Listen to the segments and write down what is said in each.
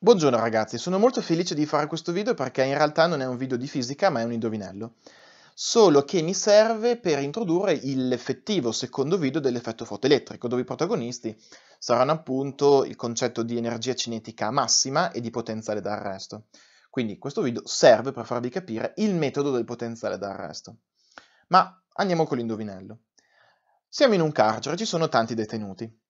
Buongiorno ragazzi, sono molto felice di fare questo video perché in realtà non è un video di fisica ma è un indovinello. Solo che mi serve per introdurre l'effettivo secondo video dell'effetto fotoelettrico, dove i protagonisti saranno appunto il concetto di energia cinetica massima e di potenziale d'arresto. Quindi questo video serve per farvi capire il metodo del potenziale d'arresto. Ma andiamo con l'indovinello. Siamo in un carcere, ci sono tanti detenuti.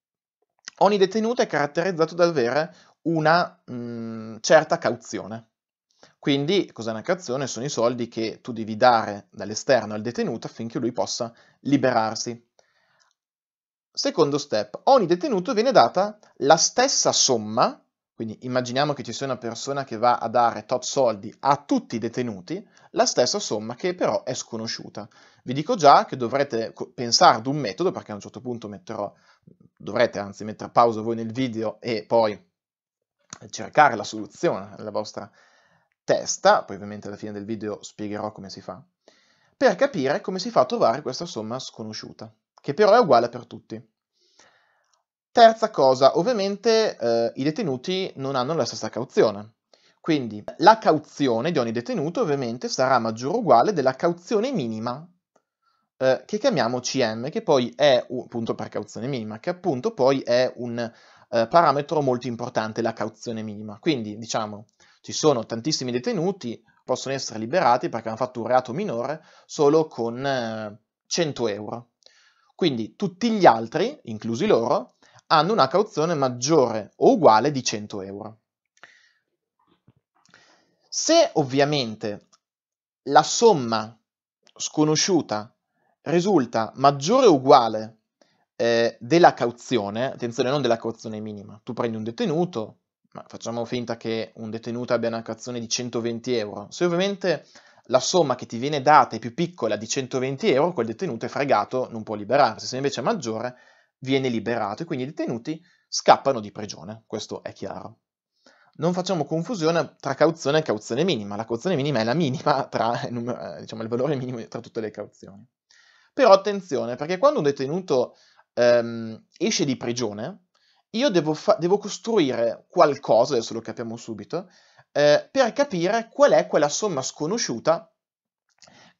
Ogni detenuto è caratterizzato dal avere una mh, mm, certa cauzione. Quindi, cos'è una cauzione? Sono i soldi che tu devi dare dall'esterno al detenuto affinché lui possa liberarsi. Secondo step, ogni detenuto viene data la stessa somma, quindi immaginiamo che ci sia una persona che va a dare tot soldi a tutti i detenuti, la stessa somma che però è sconosciuta. Vi dico già che dovrete pensare ad un metodo, perché a un certo punto metterò, dovrete anzi mettere pausa voi nel video e poi cercare la soluzione nella vostra testa, poi ovviamente alla fine del video spiegherò come si fa, per capire come si fa a trovare questa somma sconosciuta, che però è uguale per tutti. Terza cosa, ovviamente eh, i detenuti non hanno la stessa cauzione, quindi la cauzione di ogni detenuto ovviamente sarà maggiore o uguale della cauzione minima eh, che chiamiamo CM, che poi è un punto per cauzione minima, che appunto poi è un eh, parametro molto importante, la cauzione minima. Quindi, diciamo, ci sono tantissimi detenuti, possono essere liberati perché hanno fatto un reato minore solo con eh, 100 euro. Quindi tutti gli altri, inclusi loro, hanno una cauzione maggiore o uguale di 100 euro. Se ovviamente la somma sconosciuta risulta maggiore o uguale eh, della cauzione, attenzione non della cauzione minima, tu prendi un detenuto, ma facciamo finta che un detenuto abbia una cauzione di 120 euro, se ovviamente la somma che ti viene data è più piccola di 120 euro, quel detenuto è fregato, non può liberarsi, se invece è maggiore viene liberato e quindi i detenuti scappano di prigione, questo è chiaro. Non facciamo confusione tra cauzione e cauzione minima, la cauzione minima è la minima tra eh, eh, diciamo, il valore minimo tra tutte le cauzioni. Però attenzione, perché quando un detenuto ehm, esce di prigione, io devo, fa- devo, costruire qualcosa, adesso lo capiamo subito, eh, per capire qual è quella somma sconosciuta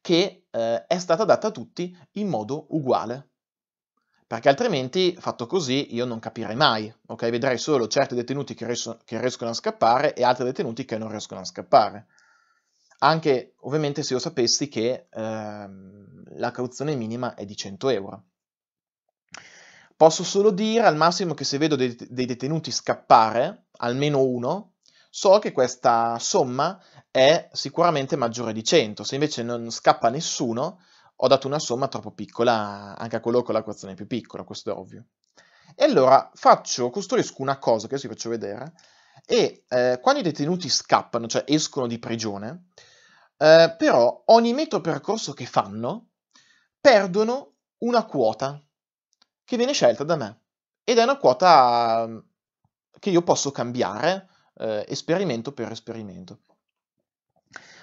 che eh, è stata data a tutti in modo uguale. Perché altrimenti, fatto così, io non capirei mai, ok? Vedrei solo certi detenuti che, ries- che riescono a scappare e altri detenuti che non riescono a scappare. Anche, ovviamente, se io sapessi che ehm, la cauzione minima è di 100 euro. Posso solo dire al massimo che se vedo dei, dei detenuti scappare, almeno uno, so che questa somma è sicuramente maggiore di 100. Se invece non scappa nessuno, ho dato una somma troppo piccola anche a quello con la quotazione più piccola, questo è ovvio. E allora faccio, costruisco una cosa che adesso vi faccio vedere, e eh, quando i detenuti scappano, cioè escono di prigione, eh, però ogni metro percorso che fanno perdono una quota che viene scelta da me ed è una quota mhmm, che io posso cambiare eh, esperimento per esperimento.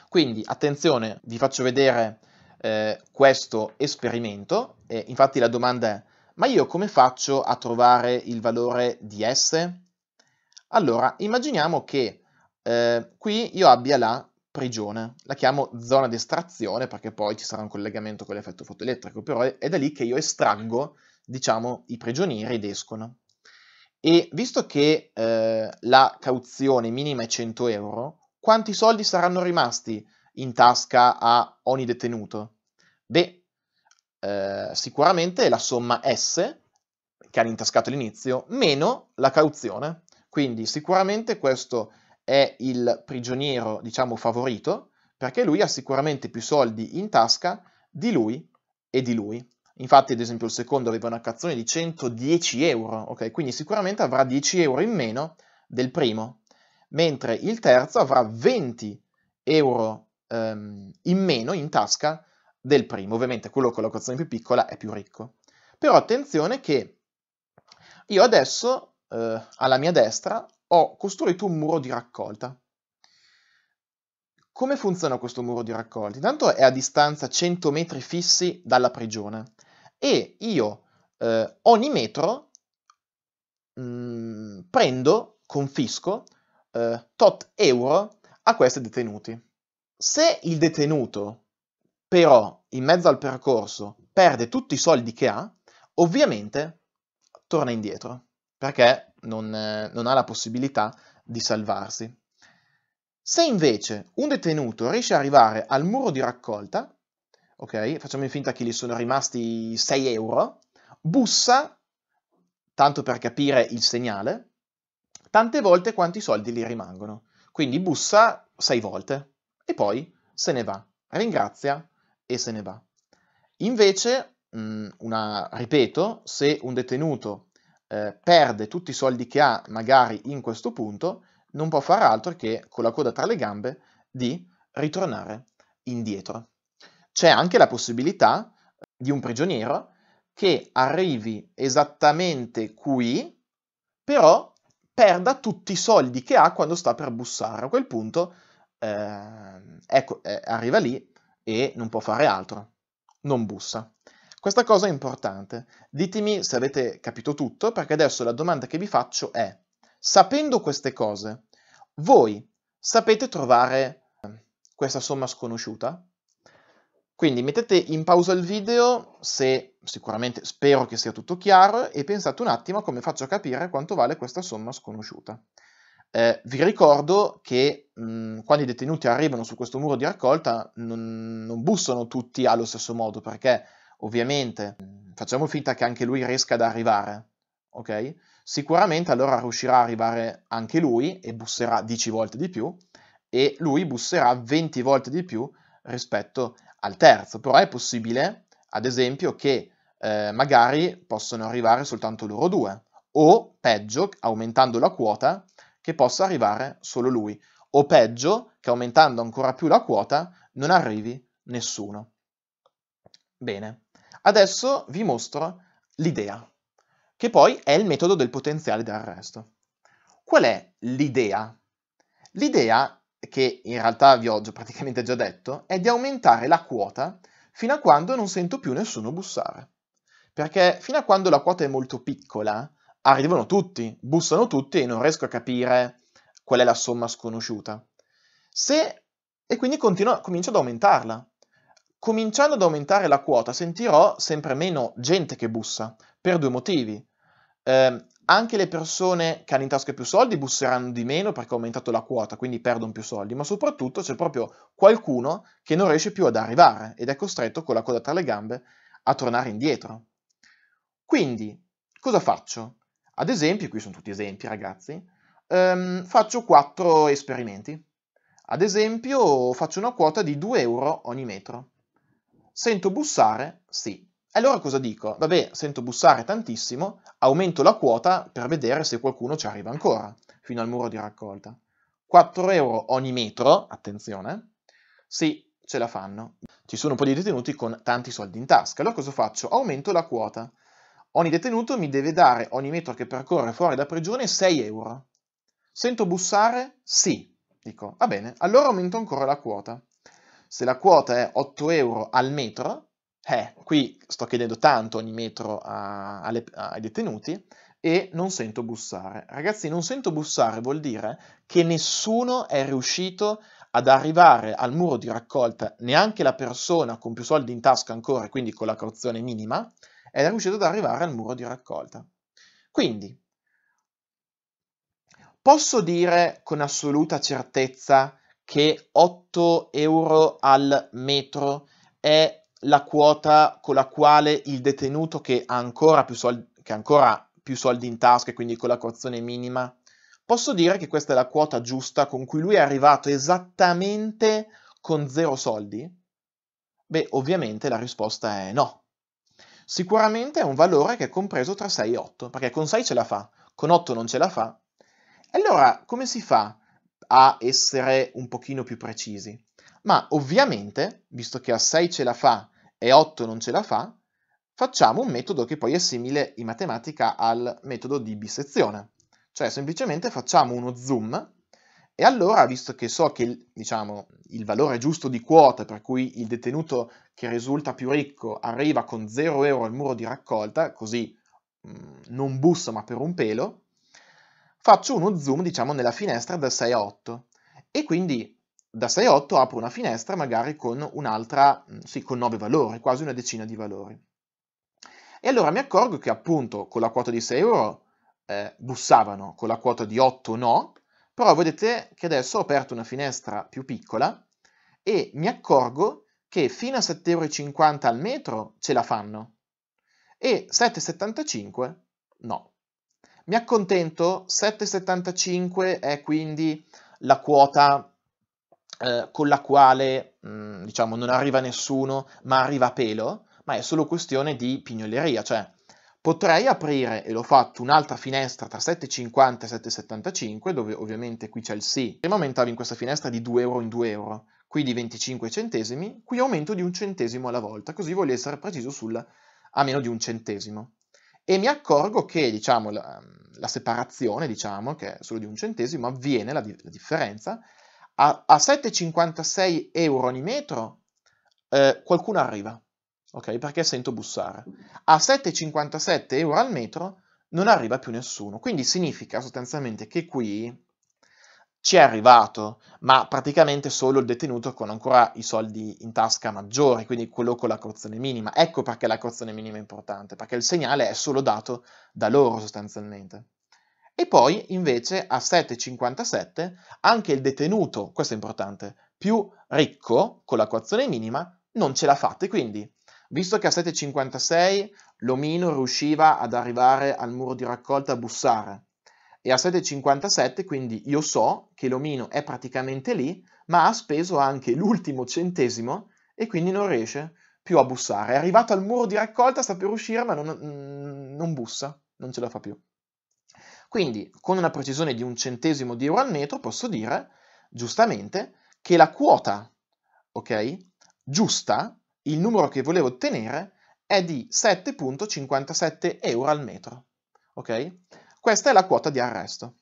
Quindi attenzione, vi faccio vedere eh, questo esperimento, e infatti la domanda è ma io come faccio a trovare il valore di S? Allora, immaginiamo che eh, qui io abbia la prigione, la chiamo zona di estrazione perché poi ci sarà un collegamento con l'effetto fotoelettrico, però è, è da lì che io estraggo diciamo, i prigionieri ed escono. E visto che eh, la cauzione minima è 100 euro, quanti soldi saranno rimasti in tasca a ogni detenuto? Beh, eh, sicuramente la somma S, che hanno intascato all'inizio, meno la cauzione. Quindi sicuramente questo è il prigioniero, diciamo, favorito, perché lui ha sicuramente più soldi in tasca di lui e di lui. Infatti, ad esempio, il secondo aveva una cazzone di 110 euro, ok? Quindi sicuramente avrà 10 euro in meno del primo, mentre il terzo avrà 20 euro ehm, in meno in tasca del primo. Ovviamente quello con la cazzone più piccola è più ricco. Però attenzione che io adesso, eh, alla mia destra, ho costruito un muro di raccolta. Come funziona questo muro di raccolta? Intanto è a distanza 100 metri fissi dalla prigione e io eh, ogni metro mh, mm, prendo, confisco eh, tot euro a questi detenuti. Se il detenuto però in mezzo al percorso perde tutti i soldi che ha, ovviamente torna indietro perché non, eh, non ha la possibilità di salvarsi. Se invece un detenuto riesce ad arrivare al muro di raccolta, ok? Facciamo finta che gli sono rimasti 6 euro, bussa, tanto per capire il segnale, tante volte quanti soldi gli rimangono. Quindi bussa 6 volte e poi se ne va, ringrazia e se ne va. Invece, mm, una, ripeto, se un detenuto eh, perde tutti i soldi che ha, magari in questo punto, non può fare altro che con la coda tra le gambe di ritornare indietro c'è anche la possibilità eh, di un prigioniero che arrivi esattamente qui, però perda tutti i soldi che ha quando sta per bussare. A quel punto, eh, ecco, eh, arriva lì e non può fare altro, non bussa. Questa cosa è importante. Ditemi se avete capito tutto, perché adesso la domanda che vi faccio è, sapendo queste cose, voi sapete trovare ehm, questa somma sconosciuta? Quindi mettete in pausa il video se sicuramente spero che sia tutto chiaro e pensate un attimo come faccio a capire quanto vale questa somma sconosciuta. Eh, vi ricordo che mh, mm, quando i detenuti arrivano su questo muro di raccolta non, non bussano tutti allo stesso modo perché ovviamente mm, facciamo finta che anche lui riesca ad arrivare, ok? Sicuramente allora riuscirà ad arrivare anche lui e busserà 10 volte di più e lui busserà 20 volte di più rispetto al terzo, però è possibile, ad esempio, che eh, magari possono arrivare soltanto loro due, o peggio, aumentando la quota, che possa arrivare solo lui, o peggio, che aumentando ancora più la quota non arrivi nessuno. Bene, adesso vi mostro l'idea, che poi è il metodo del potenziale d'arresto. Qual è l'idea? L'idea che in realtà vi ho praticamente già detto, è di aumentare la quota fino a quando non sento più nessuno bussare. Perché fino a quando la quota è molto piccola, arrivano tutti, bussano tutti e non riesco a capire qual è la somma sconosciuta. Se... e quindi continuo, comincio ad aumentarla. Cominciando ad aumentare la quota sentirò sempre meno gente che bussa, per due motivi. Eh, anche le persone che hanno in tasca più soldi busseranno di meno perché ha aumentato la quota, quindi perdono più soldi, ma soprattutto c'è proprio qualcuno che non riesce più ad arrivare ed è costretto con la coda tra le gambe a tornare indietro. Quindi, cosa faccio? Ad esempio, qui sono tutti esempi ragazzi, ehm, faccio quattro esperimenti. Ad esempio, faccio una quota di 2 euro ogni metro. Sento bussare? Sì allora cosa dico? Vabbè, sento bussare tantissimo, aumento la quota per vedere se qualcuno ci arriva ancora, fino al muro di raccolta. 4 euro ogni metro, attenzione, sì, ce la fanno. Ci sono un po' di detenuti con tanti soldi in tasca, allora cosa faccio? Aumento la quota. Ogni detenuto mi deve dare ogni metro che percorre fuori da prigione 6 euro. Sento bussare? Sì. Dico, va bene, allora aumento ancora la quota. Se la quota è 8 euro al metro, eh, qui sto chiedendo tanto ogni metro a, alle, ai detenuti e non sento bussare. Ragazzi, non sento bussare vuol dire che nessuno è riuscito ad arrivare al muro di raccolta, neanche la persona con più soldi in tasca ancora, quindi con la cauzione minima, è riuscita ad arrivare al muro di raccolta. Quindi, posso dire con assoluta certezza che 8 euro al metro è la quota con la quale il detenuto che ha ancora più soldi, ancora più soldi in tasca e quindi con la coazione minima, posso dire che questa è la quota giusta con cui lui è arrivato esattamente con zero soldi? Beh, ovviamente la risposta è no. Sicuramente è un valore che è compreso tra 6 e 8, perché con 6 ce la fa, con 8 non ce la fa. Allora, come si fa a essere un pochino più precisi? Ma ovviamente, visto che a 6 ce la fa e 8 non ce la fa, facciamo un metodo che poi è simile in matematica al metodo di bisezione. Cioè semplicemente facciamo uno zoom e allora, visto che so che diciamo, il valore giusto di quota per cui il detenuto che risulta più ricco arriva con 0 euro al muro di raccolta, così mm, non busso ma per un pelo, faccio uno zoom diciamo nella finestra da 6 a 8 e quindi da 6,8 apro una finestra magari con un'altra, mm, sì, con 9 valori, quasi una decina di valori. E allora mi accorgo che appunto con la quota di 6 euro eh, bussavano, con la quota di 8 no, però vedete che adesso ho aperto una finestra più piccola e mi accorgo che fino a 7,50 euro al metro ce la fanno e 7,75 no. Mi accontento, 7,75 è quindi la quota eh, con la quale mh, diciamo non arriva nessuno, ma arriva a pelo, ma è solo questione di pignoleria, cioè potrei aprire, e l'ho fatto, un'altra finestra tra 7,50 e 7,75, dove ovviamente qui c'è il sì, prima aumentavo in questa finestra di 2 euro in 2 euro, qui di 25 centesimi, qui aumento di un centesimo alla volta, così voglio essere preciso sul a meno di un centesimo. E mi accorgo che, diciamo, la, la separazione, diciamo, che è solo di un centesimo, avviene la, la differenza a, a 7,56 euro ogni metro eh, qualcuno arriva, ok? Perché sento bussare. A 7,57 euro al metro non arriva più nessuno, quindi significa sostanzialmente che qui ci è arrivato, ma praticamente solo il detenuto con ancora i soldi in tasca maggiori, quindi quello con la cauzione minima. Ecco perché la cauzione minima è importante, perché il segnale è solo dato da loro sostanzialmente. E poi invece a 7,57 anche il detenuto, questo è importante, più ricco con la coazione minima non ce l'ha fatta. Quindi, visto che a 7,56 l'omino riusciva ad arrivare al muro di raccolta a bussare e a 7,57 quindi io so che l'omino è praticamente lì, ma ha speso anche l'ultimo centesimo e quindi non riesce più a bussare. È arrivato al muro di raccolta, sta per uscire, ma non, mm, non bussa, non ce la fa più. Quindi, con una precisione di un centesimo di euro al metro, posso dire, giustamente, che la quota, ok, giusta, il numero che volevo ottenere, è di 7.57 euro al metro, ok? Questa è la quota di arresto.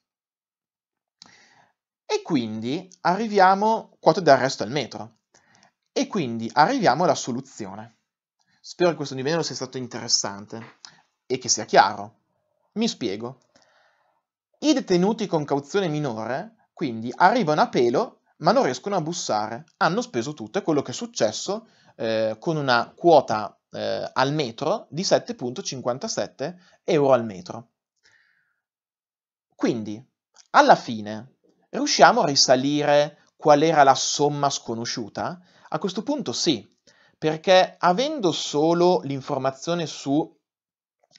E quindi arriviamo, quota di arresto al metro, e quindi arriviamo alla soluzione. Spero che questo livello sia stato interessante e che sia chiaro. Mi spiego. I detenuti con cauzione minore, quindi, arrivano a pelo ma non riescono a bussare, hanno speso tutto, è quello che è successo eh, con una quota eh, al metro di 7,57 euro al metro. Quindi, alla fine, riusciamo a risalire qual era la somma sconosciuta? A questo punto sì, perché avendo solo l'informazione su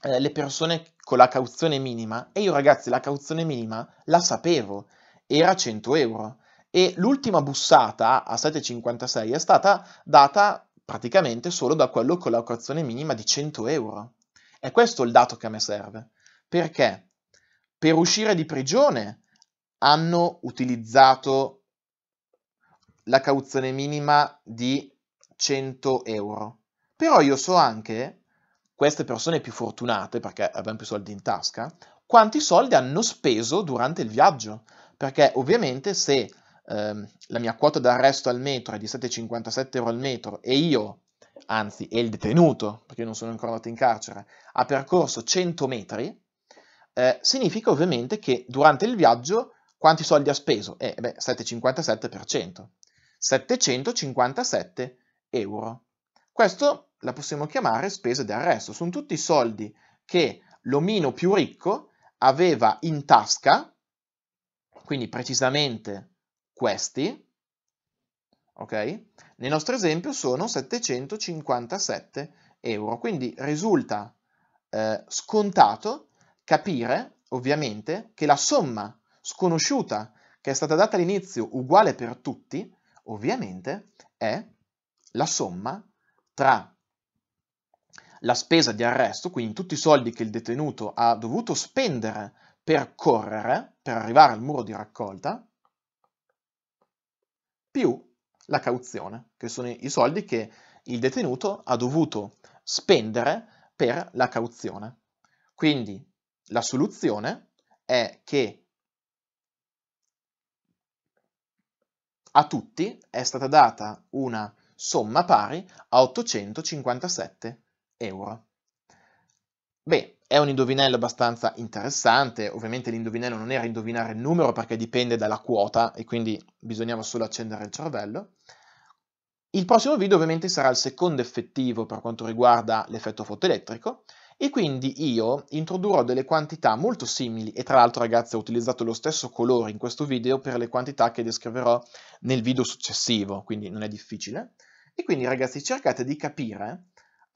eh, le persone con la cauzione minima e io ragazzi la cauzione minima la sapevo, era 100 euro e l'ultima bussata a 7,56 è stata data praticamente solo da quello con la cauzione minima di 100 euro. E questo è il dato che a me serve. Perché? Per uscire di prigione hanno utilizzato la cauzione minima di 100 euro. Però io so anche queste persone più fortunate, perché avranno più soldi in tasca, quanti soldi hanno speso durante il viaggio. Perché ovviamente se ehm, la mia quota d'arresto al metro è di 7,57 euro al metro e io, anzi, e il detenuto, perché io non sono ancora andato in carcere, ha percorso 100 metri, eh, significa ovviamente che durante il viaggio quanti soldi ha speso? Eh, beh, 7,57%. 757 euro. Questo la possiamo chiamare spese di arresto. Sono tutti i soldi che l'omino più ricco aveva in tasca, quindi precisamente questi, ok? Nel nostro esempio sono 757 euro, quindi risulta eh, scontato capire, ovviamente, che la somma sconosciuta che è stata data all'inizio uguale per tutti, ovviamente, è la somma tra la spesa di arresto, quindi tutti i soldi che il detenuto ha dovuto spendere per correre, per arrivare al muro di raccolta, più la cauzione, che sono i soldi che il detenuto ha dovuto spendere per la cauzione. Quindi la soluzione è che a tutti è stata data una somma pari a 857 euro. Beh, è un indovinello abbastanza interessante, ovviamente l'indovinello non era indovinare il numero perché dipende dalla quota e quindi bisognava solo accendere il cervello. Il prossimo video ovviamente sarà il secondo effettivo per quanto riguarda l'effetto fotoelettrico e quindi io introdurrò delle quantità molto simili e tra l'altro ragazzi ho utilizzato lo stesso colore in questo video per le quantità che descriverò nel video successivo, quindi non è difficile. E quindi ragazzi cercate di capire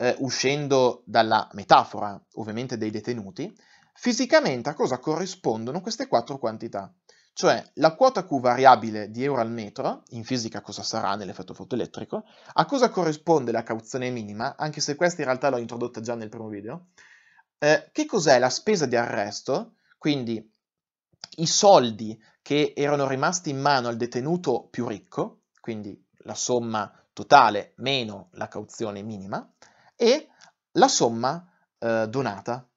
eh, uscendo dalla metafora ovviamente dei detenuti, fisicamente a cosa corrispondono queste quattro quantità? Cioè la quota Q variabile di euro al metro, in fisica cosa sarà nell'effetto fotoelettrico, a cosa corrisponde la cauzione minima, anche se questa in realtà l'ho introdotta già nel primo video, eh, che cos'è la spesa di arresto, quindi i soldi che erano rimasti in mano al detenuto più ricco, quindi la somma totale meno la cauzione minima, e la somma eh, donata